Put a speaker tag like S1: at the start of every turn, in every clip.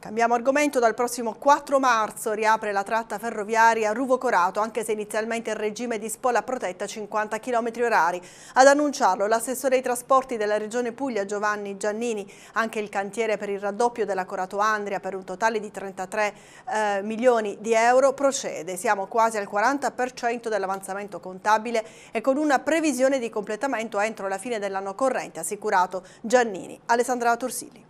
S1: Cambiamo argomento, dal prossimo 4 marzo riapre la tratta ferroviaria Ruvo-Corato, anche se inizialmente il regime di la protetta 50 km orari. Ad annunciarlo l'assessore ai trasporti della Regione Puglia Giovanni Giannini, anche il cantiere per il raddoppio della Corato Andria per un totale di 33 eh, milioni di euro procede. Siamo quasi al 40% dell'avanzamento contabile e con una previsione di completamento entro la fine dell'anno corrente, assicurato Giannini. Alessandra Torsili.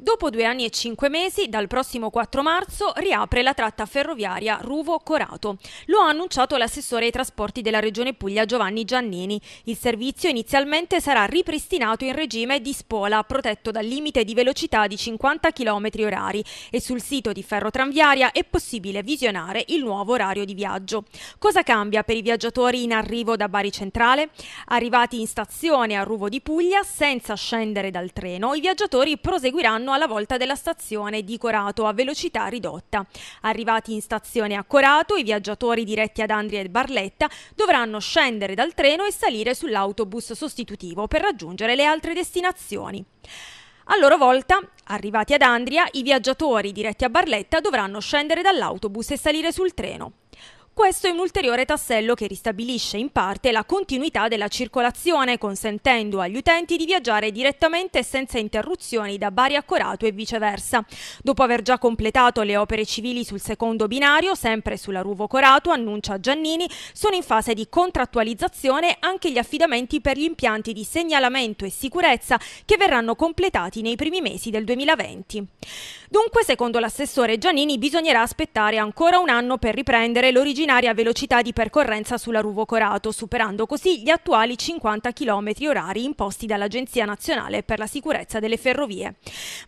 S1: Dopo due
S2: anni e cinque mesi, dal prossimo 4 marzo, riapre la tratta ferroviaria Ruvo-Corato. Lo ha annunciato l'assessore ai trasporti della Regione Puglia Giovanni Giannini. Il servizio inizialmente sarà ripristinato in regime di spola, protetto dal limite di velocità di 50 km h e sul sito di Ferrotranviaria è possibile visionare il nuovo orario di viaggio. Cosa cambia per i viaggiatori in arrivo da Bari Centrale? Arrivati in stazione a Ruvo di Puglia, senza scendere dal treno, i viaggiatori proseguiranno giorno alla volta della stazione di Corato a velocità ridotta. Arrivati in stazione a Corato, i viaggiatori diretti ad Andria e Barletta dovranno scendere dal treno e salire sull'autobus sostitutivo per raggiungere le altre destinazioni. A loro volta, arrivati ad Andria, i viaggiatori diretti a Barletta dovranno scendere dall'autobus e salire sul treno. Questo è un ulteriore tassello che ristabilisce in parte la continuità della circolazione, consentendo agli utenti di viaggiare direttamente senza interruzioni da Bari a Corato e viceversa. Dopo aver già completato le opere civili sul secondo binario, sempre sulla Ruvo Corato, annuncia Giannini, sono in fase di contrattualizzazione anche gli affidamenti per gli impianti di segnalamento e sicurezza che verranno completati nei primi mesi del 2020. Dunque, secondo l'assessore Giannini, bisognerà aspettare ancora un anno per riprendere l'originale straordinaria velocità di percorrenza sulla Ruvo Corato, superando così gli attuali 50 km orari imposti dall'Agenzia Nazionale per la Sicurezza delle Ferrovie.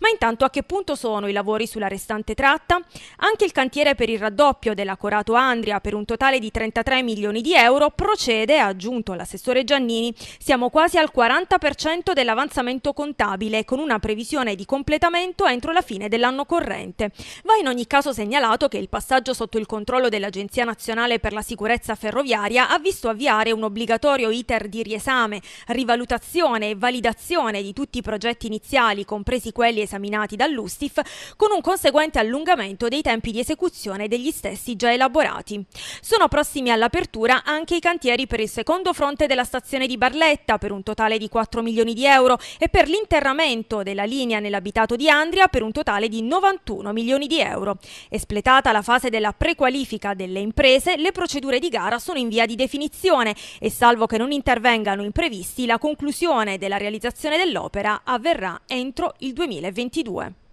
S2: Ma intanto a che punto sono i lavori sulla restante tratta? Anche il cantiere per il raddoppio della Corato Andria per un totale di 33 milioni di euro procede, ha aggiunto l'assessore Giannini. Siamo quasi al 40% dell'avanzamento contabile, con una previsione di completamento entro la fine dell'anno corrente. Va in ogni caso segnalato che il passaggio sotto il controllo dell'Agenzia Nazionale nazionale per la sicurezza ferroviaria ha visto avviare un obbligatorio iter di riesame, rivalutazione e validazione di tutti i progetti iniziali, compresi quelli esaminati dall'Ustif, con un conseguente allungamento dei tempi di esecuzione degli stessi già elaborati. Sono prossimi all'apertura anche i cantieri per il secondo fronte della stazione di Barletta, per un totale di 4 milioni di euro, e per l'interramento della linea nell'abitato di Andria, per un totale di 91 milioni di euro. Espletata la fase della prequalifica delle imprese, imprese, le procedure di gara sono in via di definizione e salvo che non intervengano imprevisti, la conclusione della realizzazione dell'opera avverrà entro il 2022.